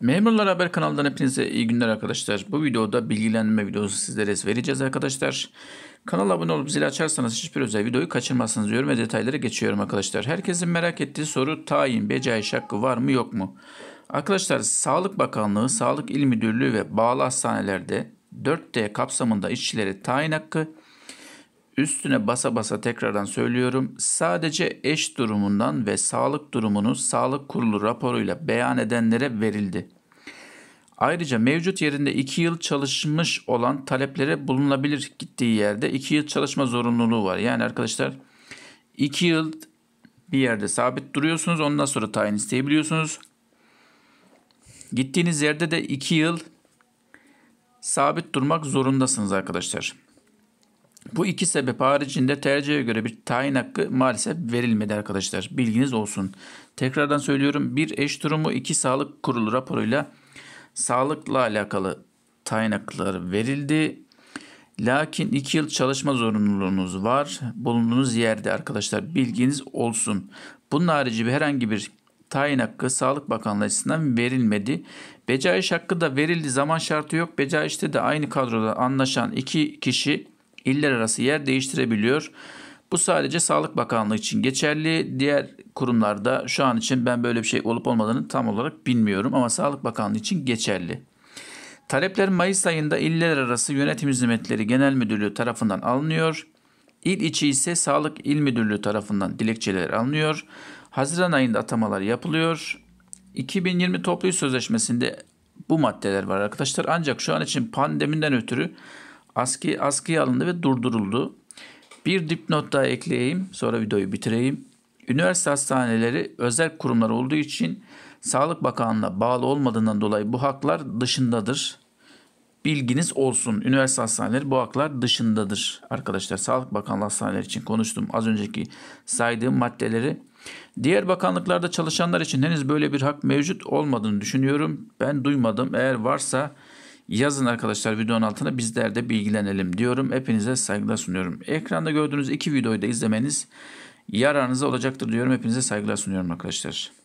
Memurlar Haber kanalından hepinize iyi günler arkadaşlar. Bu videoda bilgilendirme videosu sizlere vereceğiz arkadaşlar. Kanala abone olup zili açarsanız hiçbir özel videoyu kaçırmazsınız diyorum ve detaylara geçiyorum arkadaşlar. Herkesin merak ettiği soru tayin becaiş hakkı var mı yok mu? Arkadaşlar Sağlık Bakanlığı, Sağlık İl Müdürlüğü ve bağlı hastanelerde 4D kapsamında işçilere tayin hakkı Üstüne basa basa tekrardan söylüyorum. Sadece eş durumundan ve sağlık durumunu sağlık kurulu raporuyla beyan edenlere verildi. Ayrıca mevcut yerinde 2 yıl çalışmış olan taleplere bulunabilir gittiği yerde 2 yıl çalışma zorunluluğu var. Yani arkadaşlar 2 yıl bir yerde sabit duruyorsunuz. Ondan sonra tayin isteyebiliyorsunuz. Gittiğiniz yerde de 2 yıl sabit durmak zorundasınız arkadaşlar. Bu iki sebep haricinde tercihe göre bir tayin hakkı maalesef verilmedi arkadaşlar. Bilginiz olsun. Tekrardan söylüyorum. Bir eş durumu iki sağlık kurulu raporuyla sağlıkla alakalı tayin hakları verildi. Lakin 2 yıl çalışma zorunluluğunuz var. Bulunduğunuz yerde arkadaşlar bilginiz olsun. Bunun harici bir herhangi bir tayin hakkı Sağlık Bakanlığı açısından verilmedi. Becaiş hakkı da verildi zaman şartı yok. Becaiş'te de aynı kadroda anlaşan iki kişi iller arası yer değiştirebiliyor. Bu sadece Sağlık Bakanlığı için geçerli. Diğer kurumlarda şu an için ben böyle bir şey olup olmadığını tam olarak bilmiyorum ama Sağlık Bakanlığı için geçerli. Talepler Mayıs ayında iller arası yönetim hizmetleri genel müdürlüğü tarafından alınıyor. İl içi ise Sağlık İl Müdürlüğü tarafından dilekçeler alınıyor. Haziran ayında atamalar yapılıyor. 2020 toplu sözleşmesinde bu maddeler var arkadaşlar. Ancak şu an için pandemiden ötürü askı, askıya alındı ve durduruldu. Bir dipnot daha ekleyeyim sonra videoyu bitireyim. Üniversite hastaneleri özel kurumlar olduğu için Sağlık Bakanlığı'na bağlı olmadığından dolayı bu haklar dışındadır. Bilginiz olsun. Üniversite hastaneleri bu haklar dışındadır arkadaşlar. Sağlık Bakanlığı hastaneleri için konuştum. Az önceki saydığım maddeleri Diğer bakanlıklarda çalışanlar için henüz böyle bir hak mevcut olmadığını düşünüyorum. Ben duymadım. Eğer varsa yazın arkadaşlar videonun altına bizler de bilgilenelim diyorum. Hepinize saygılar sunuyorum. Ekranda gördüğünüz iki videoyu da izlemeniz yararınıza olacaktır diyorum. Hepinize saygılar sunuyorum arkadaşlar.